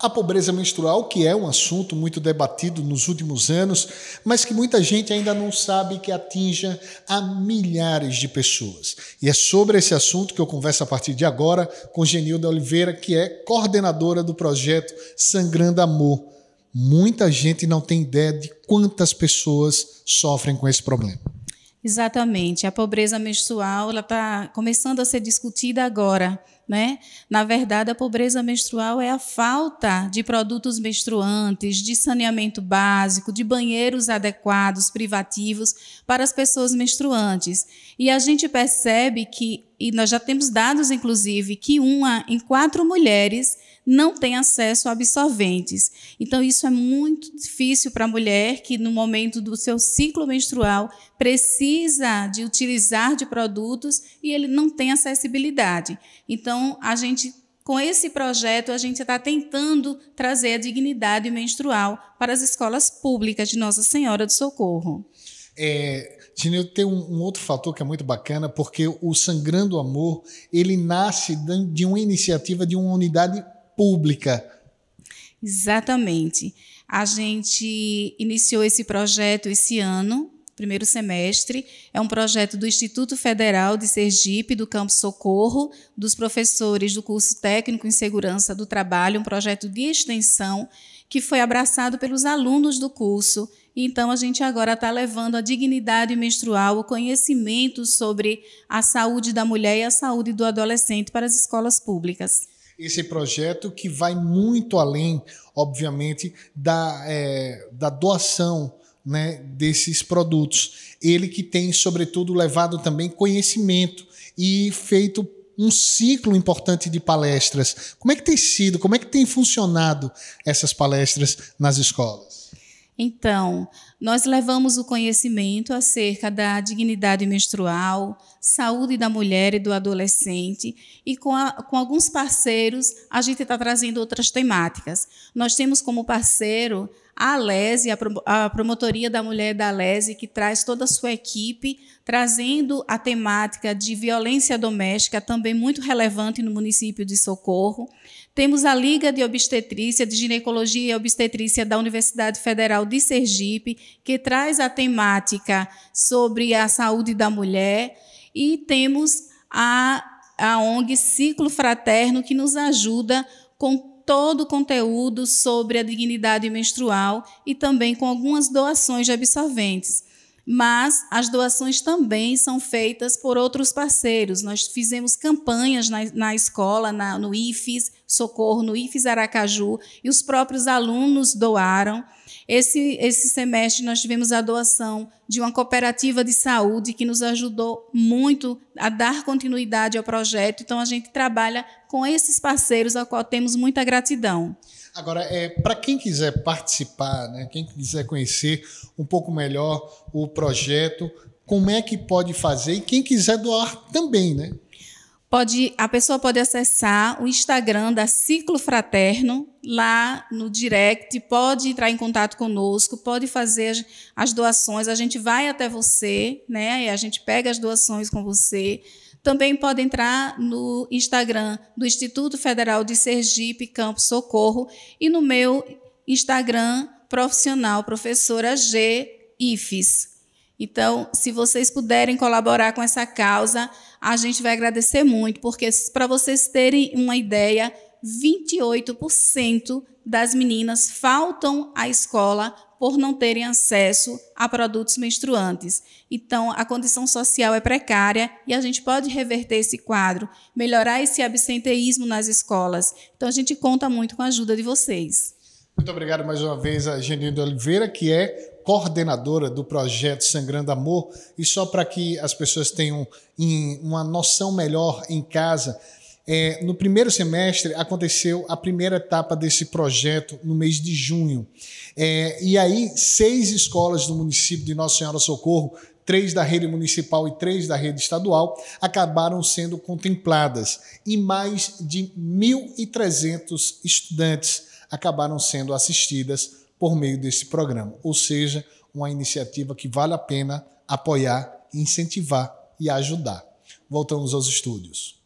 A pobreza menstrual, que é um assunto muito debatido nos últimos anos, mas que muita gente ainda não sabe que atinja a milhares de pessoas. E é sobre esse assunto que eu converso a partir de agora com Genilda Oliveira, que é coordenadora do projeto Sangrando Amor. Muita gente não tem ideia de quantas pessoas sofrem com esse problema. Exatamente. A pobreza menstrual está começando a ser discutida agora. Né? Na verdade, a pobreza menstrual é a falta de produtos menstruantes, de saneamento básico, de banheiros adequados, privativos para as pessoas menstruantes. E a gente percebe que, e nós já temos dados, inclusive, que uma em quatro mulheres não tem acesso a absorventes. Então, isso é muito difícil para a mulher que, no momento do seu ciclo menstrual, precisa de utilizar de produtos e ele não tem acessibilidade. Então, a gente com esse projeto, a gente está tentando trazer a dignidade menstrual para as escolas públicas de Nossa Senhora do Socorro. É, tem um, um, outro fator que é muito bacana, porque o Sangrando Amor, ele nasce de uma iniciativa de uma unidade pública. Exatamente. A gente iniciou esse projeto esse ano, primeiro semestre. É um projeto do Instituto Federal de Sergipe, do Campo Socorro, dos professores do curso técnico em segurança do trabalho, um projeto de extensão que foi abraçado pelos alunos do curso. Então, a gente agora está levando a dignidade menstrual, o conhecimento sobre a saúde da mulher e a saúde do adolescente para as escolas públicas esse projeto que vai muito além, obviamente, da, é, da doação né, desses produtos. Ele que tem, sobretudo, levado também conhecimento e feito um ciclo importante de palestras. Como é que tem sido, como é que tem funcionado essas palestras nas escolas? Então, nós levamos o conhecimento acerca da dignidade menstrual, saúde da mulher e do adolescente, e com, a, com alguns parceiros a gente está trazendo outras temáticas. Nós temos como parceiro a Lese, a Promotoria da Mulher da Lese, que traz toda a sua equipe, trazendo a temática de violência doméstica, também muito relevante no município de Socorro. Temos a Liga de Obstetrícia, de Ginecologia e Obstetrícia da Universidade Federal de Sergipe, que traz a temática sobre a saúde da mulher. E temos a, a ONG Ciclo Fraterno, que nos ajuda com todo o conteúdo sobre a dignidade menstrual e também com algumas doações de absorventes. Mas as doações também são feitas por outros parceiros. Nós fizemos campanhas na, na escola, na, no IFES, Socorro, no IFES Aracaju, e os próprios alunos doaram. Esse, esse semestre nós tivemos a doação de uma cooperativa de saúde que nos ajudou muito a dar continuidade ao projeto. Então a gente trabalha com esses parceiros, ao qual temos muita gratidão. Agora, é, para quem quiser participar, né, quem quiser conhecer um pouco melhor o projeto, como é que pode fazer e quem quiser doar também, né? Pode, a pessoa pode acessar o Instagram da Ciclo Fraterno, lá no direct, pode entrar em contato conosco, pode fazer as doações, a gente vai até você, né? E a gente pega as doações com você. Também pode entrar no Instagram do Instituto Federal de Sergipe, Campo Socorro, e no meu Instagram profissional, professora G. IFES. Então, se vocês puderem colaborar com essa causa, a gente vai agradecer muito, porque para vocês terem uma ideia, 28% das meninas faltam à escola por não terem acesso a produtos menstruantes. Então, a condição social é precária e a gente pode reverter esse quadro, melhorar esse absenteísmo nas escolas. Então, a gente conta muito com a ajuda de vocês. Muito obrigado mais uma vez a Genilda Oliveira, que é coordenadora do projeto Sangrando Amor. E só para que as pessoas tenham uma noção melhor em casa, é, no primeiro semestre aconteceu a primeira etapa desse projeto no mês de junho. É, e aí, seis escolas do município de Nossa Senhora Socorro três da rede municipal e três da rede estadual, acabaram sendo contempladas e mais de 1.300 estudantes acabaram sendo assistidas por meio desse programa, ou seja, uma iniciativa que vale a pena apoiar, incentivar e ajudar. Voltamos aos estúdios.